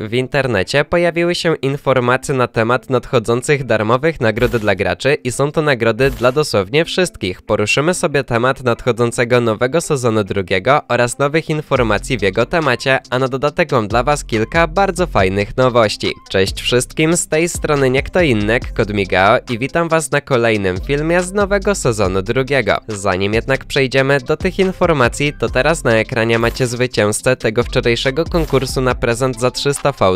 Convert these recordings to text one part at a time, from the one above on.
W internecie pojawiły się informacje na temat nadchodzących darmowych nagród dla graczy i są to nagrody dla dosłownie wszystkich. Poruszymy sobie temat nadchodzącego nowego sezonu drugiego oraz nowych informacji w jego temacie, a na dodatek mam dla was kilka bardzo fajnych nowości. Cześć wszystkim, z tej strony nie kto inny, Kodmigao i witam was na kolejnym filmie z nowego sezonu drugiego. Zanim jednak przejdziemy do tych informacji, to teraz na ekranie macie zwycięzcę tego wczorajszego konkursu na prezent za 300 konta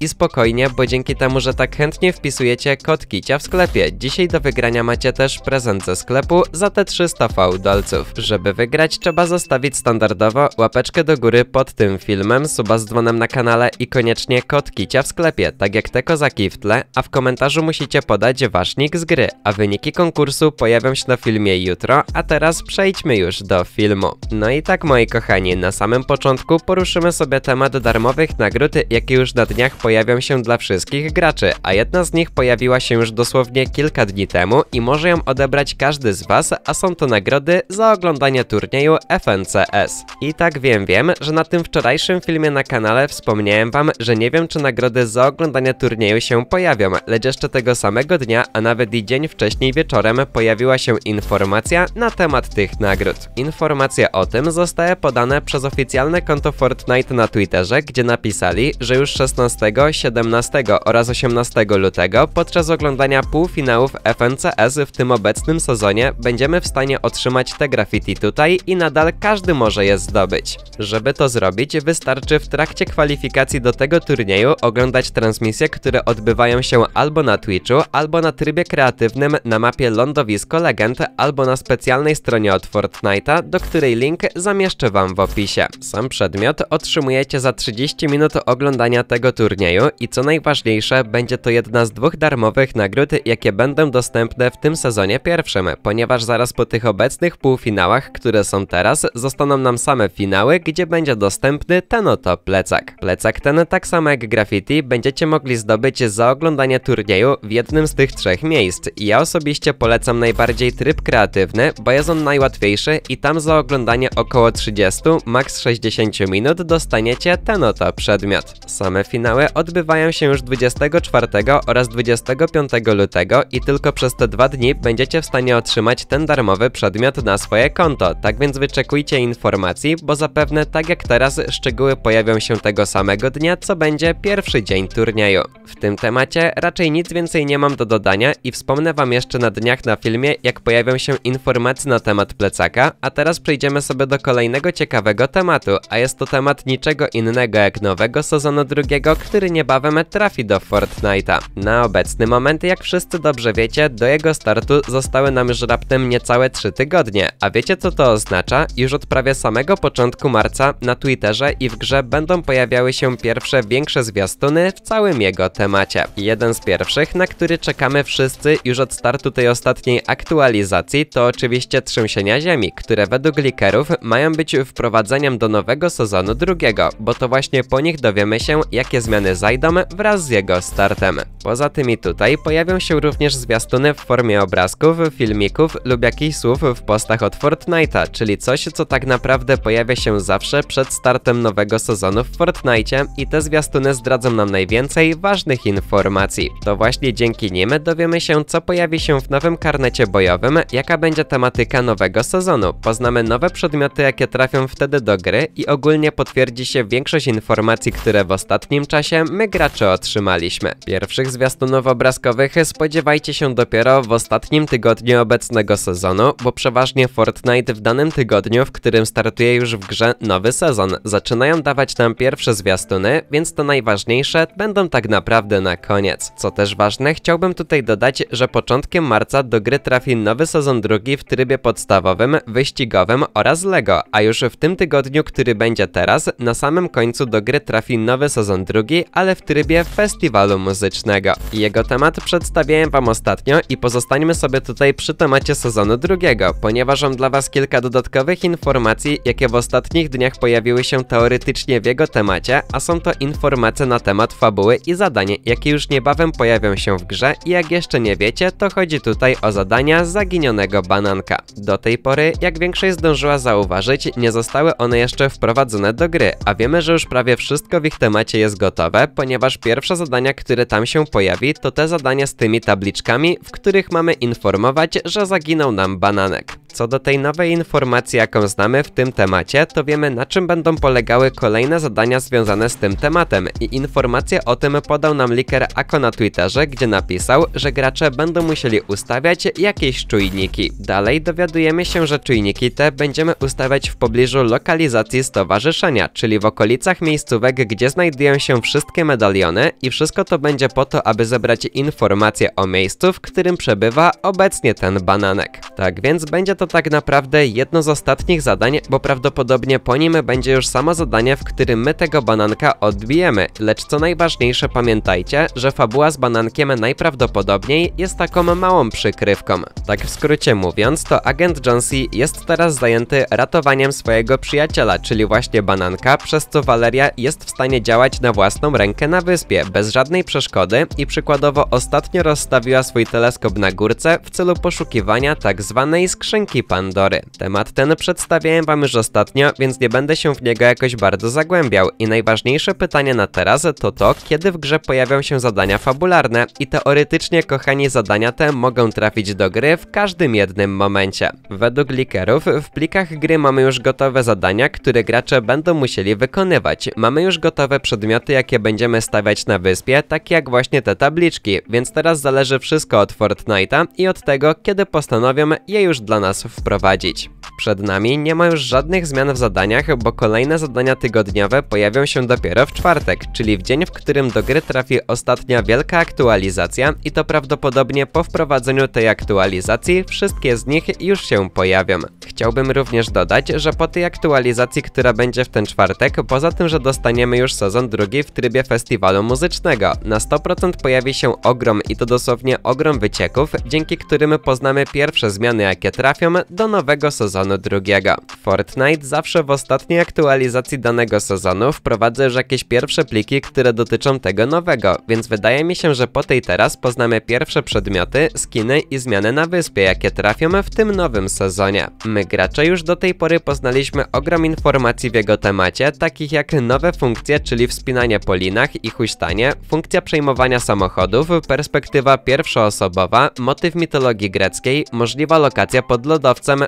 i spokojnie, bo dzięki temu, że tak chętnie wpisujecie kod kicia w sklepie. Dzisiaj do wygrania macie też prezent ze sklepu za te 300 Faudolców. Żeby wygrać trzeba zostawić standardowo łapeczkę do góry pod tym filmem, suba z dzwonem na kanale i koniecznie kod kicia w sklepie, tak jak te kozaki w tle, a w komentarzu musicie podać wasz nick z gry, a wyniki konkursu pojawią się na filmie jutro, a teraz przejdźmy już do filmu. No i tak moi kochani, na samym początku poruszymy sobie temat darmowych nagród jakie już na dniach pojawią się dla wszystkich graczy, a jedna z nich pojawiła się już dosłownie kilka dni temu i może ją odebrać każdy z Was, a są to nagrody za oglądanie turnieju FNCS. I tak wiem, wiem, że na tym wczorajszym filmie na kanale wspomniałem Wam, że nie wiem czy nagrody za oglądanie turnieju się pojawią, lecz jeszcze tego samego dnia, a nawet i dzień wcześniej wieczorem pojawiła się informacja na temat tych nagród. Informacje o tym zostały podane przez oficjalne konto Fortnite na Twitterze, gdzie napisali, że już 16, 17 oraz 18 lutego podczas oglądania półfinałów FNCS w tym obecnym sezonie będziemy w stanie otrzymać te graffiti tutaj i nadal każdy może je zdobyć. Żeby to zrobić wystarczy w trakcie kwalifikacji do tego turnieju oglądać transmisje, które odbywają się albo na Twitchu, albo na trybie kreatywnym na mapie Lądowisko Legend, albo na specjalnej stronie od Fortnite'a, do której link zamieszczę wam w opisie. Sam przedmiot otrzymujecie za 30 minut oglądania oglądania tego turnieju i co najważniejsze, będzie to jedna z dwóch darmowych nagród, jakie będą dostępne w tym sezonie pierwszym, ponieważ zaraz po tych obecnych półfinałach, które są teraz, zostaną nam same finały, gdzie będzie dostępny ten oto plecak. Plecak ten, tak samo jak graffiti, będziecie mogli zdobyć za oglądanie turnieju w jednym z tych trzech miejsc. Ja osobiście polecam najbardziej tryb kreatywny, bo jest on najłatwiejszy i tam za oglądanie około 30, maks 60 minut dostaniecie ten oto przedmiot. Same finały odbywają się już 24 oraz 25 lutego i tylko przez te dwa dni będziecie w stanie otrzymać ten darmowy przedmiot na swoje konto, tak więc wyczekujcie informacji, bo zapewne tak jak teraz szczegóły pojawią się tego samego dnia, co będzie pierwszy dzień turnieju. W tym temacie raczej nic więcej nie mam do dodania i wspomnę wam jeszcze na dniach na filmie, jak pojawią się informacje na temat plecaka, a teraz przejdziemy sobie do kolejnego ciekawego tematu, a jest to temat niczego innego jak nowego sezonu sezonu drugiego, który niebawem trafi do Fortnite'a. Na obecny moment, jak wszyscy dobrze wiecie, do jego startu zostały nam już raptem niecałe 3 tygodnie, a wiecie co to oznacza? Już od prawie samego początku marca na Twitterze i w grze będą pojawiały się pierwsze większe zwiastuny w całym jego temacie. Jeden z pierwszych, na który czekamy wszyscy już od startu tej ostatniej aktualizacji, to oczywiście trzęsienia ziemi, które według likerów mają być wprowadzeniem do nowego sezonu drugiego, bo to właśnie po nich dowiemy dowiemy się, jakie zmiany zajdą wraz z jego startem. Poza tymi tutaj pojawią się również zwiastuny w formie obrazków, filmików lub jakichś słów w postach od Fortnite'a, czyli coś, co tak naprawdę pojawia się zawsze przed startem nowego sezonu w Fortnite'cie i te zwiastuny zdradzą nam najwięcej ważnych informacji. To właśnie dzięki nim dowiemy się, co pojawi się w nowym karnecie bojowym, jaka będzie tematyka nowego sezonu, poznamy nowe przedmioty, jakie trafią wtedy do gry i ogólnie potwierdzi się większość informacji, które w ostatnim czasie my gracze otrzymaliśmy. Pierwszych zwiastunów obrazkowych spodziewajcie się dopiero w ostatnim tygodniu obecnego sezonu, bo przeważnie Fortnite w danym tygodniu, w którym startuje już w grze nowy sezon, zaczynają dawać nam pierwsze zwiastuny, więc to najważniejsze będą tak naprawdę na koniec. Co też ważne, chciałbym tutaj dodać, że początkiem marca do gry trafi nowy sezon drugi w trybie podstawowym, wyścigowym oraz LEGO, a już w tym tygodniu, który będzie teraz, na samym końcu do gry trafi nowy nowy sezon drugi, ale w trybie festiwalu muzycznego. Jego temat przedstawiałem wam ostatnio i pozostańmy sobie tutaj przy temacie sezonu drugiego, ponieważ mam dla was kilka dodatkowych informacji, jakie w ostatnich dniach pojawiły się teoretycznie w jego temacie, a są to informacje na temat fabuły i zadanie, jakie już niebawem pojawią się w grze i jak jeszcze nie wiecie, to chodzi tutaj o zadania zaginionego bananka. Do tej pory, jak większość zdążyła zauważyć, nie zostały one jeszcze wprowadzone do gry, a wiemy, że już prawie wszystko w ich temacie jest gotowe, ponieważ pierwsze zadania, które tam się pojawi, to te zadania z tymi tabliczkami, w których mamy informować, że zaginął nam bananek. Co do tej nowej informacji, jaką znamy w tym temacie, to wiemy na czym będą polegały kolejne zadania związane z tym tematem i informację o tym podał nam liker Ako na Twitterze, gdzie napisał, że gracze będą musieli ustawiać jakieś czujniki. Dalej dowiadujemy się, że czujniki te będziemy ustawiać w pobliżu lokalizacji stowarzyszenia, czyli w okolicach miejscówek, gdzie znajdują się wszystkie medaliony i wszystko to będzie po to, aby zebrać informacje o miejscu, w którym przebywa obecnie ten bananek. Tak więc będzie to to tak naprawdę jedno z ostatnich zadań, bo prawdopodobnie po nim będzie już samo zadanie, w którym my tego bananka odbijemy. Lecz co najważniejsze pamiętajcie, że fabuła z banankiem najprawdopodobniej jest taką małą przykrywką. Tak w skrócie mówiąc, to agent Jonesy jest teraz zajęty ratowaniem swojego przyjaciela, czyli właśnie bananka, przez co Valeria jest w stanie działać na własną rękę na wyspie, bez żadnej przeszkody i przykładowo ostatnio rozstawiła swój teleskop na górce w celu poszukiwania tak zwanej skrzynki skrzynki Pandory. Temat ten przedstawiałem wam już ostatnio, więc nie będę się w niego jakoś bardzo zagłębiał i najważniejsze pytanie na teraz to to, kiedy w grze pojawią się zadania fabularne i teoretycznie kochani zadania te mogą trafić do gry w każdym jednym momencie. Według likerów w plikach gry mamy już gotowe zadania, które gracze będą musieli wykonywać. Mamy już gotowe przedmioty, jakie będziemy stawiać na wyspie, takie jak właśnie te tabliczki, więc teraz zależy wszystko od Fortnite'a i od tego, kiedy postanowią je już dla nas wprowadzić. Przed nami nie ma już żadnych zmian w zadaniach, bo kolejne zadania tygodniowe pojawią się dopiero w czwartek, czyli w dzień, w którym do gry trafi ostatnia wielka aktualizacja i to prawdopodobnie po wprowadzeniu tej aktualizacji wszystkie z nich już się pojawią. Chciałbym również dodać, że po tej aktualizacji, która będzie w ten czwartek, poza tym, że dostaniemy już sezon drugi w trybie festiwalu muzycznego, na 100% pojawi się ogrom i to dosłownie ogrom wycieków, dzięki którym poznamy pierwsze zmiany jakie trafią aktualizacją do nowego sezonu drugiego. Fortnite zawsze w ostatniej aktualizacji danego sezonu wprowadza już jakieś pierwsze pliki, które dotyczą tego nowego, więc wydaje mi się, że po tej teraz poznamy pierwsze przedmioty, skiny i zmiany na wyspie, jakie trafią w tym nowym sezonie. My gracze już do tej pory poznaliśmy ogrom informacji w jego temacie, takich jak nowe funkcje, czyli wspinanie po linach i huśtanie, funkcja przejmowania samochodów, perspektywa pierwszoosobowa, motyw mitologii greckiej, możliwa lokacja pod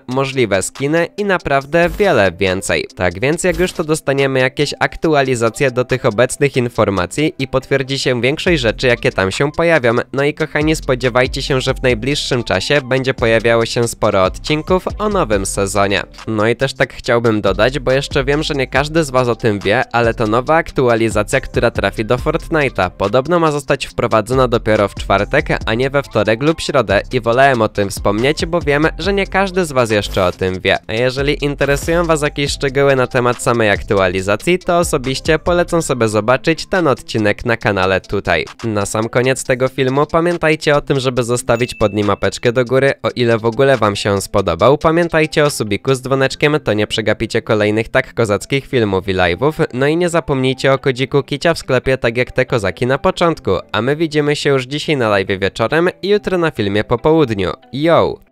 możliwe skiny i naprawdę wiele więcej. Tak więc jak już to dostaniemy jakieś aktualizacje do tych obecnych informacji i potwierdzi się większej rzeczy jakie tam się pojawią. No i kochani spodziewajcie się, że w najbliższym czasie będzie pojawiało się sporo odcinków o nowym sezonie. No i też tak chciałbym dodać, bo jeszcze wiem, że nie każdy z was o tym wie, ale to nowa aktualizacja, która trafi do Fortnite'a. Podobno ma zostać wprowadzona dopiero w czwartek, a nie we wtorek lub środę i wolałem o tym wspomnieć, bo wiem, że nie każdy każdy z Was jeszcze o tym wie. A jeżeli interesują Was jakieś szczegóły na temat samej aktualizacji, to osobiście polecam sobie zobaczyć ten odcinek na kanale tutaj. Na sam koniec tego filmu pamiętajcie o tym, żeby zostawić pod nim apeczkę do góry, o ile w ogóle Wam się on spodobał. Pamiętajcie o subiku z dzwoneczkiem, to nie przegapicie kolejnych tak kozackich filmów i live'ów. No i nie zapomnijcie o kodziku kicia w sklepie, tak jak te kozaki na początku. A my widzimy się już dzisiaj na live wieczorem i jutro na filmie po południu. Yo!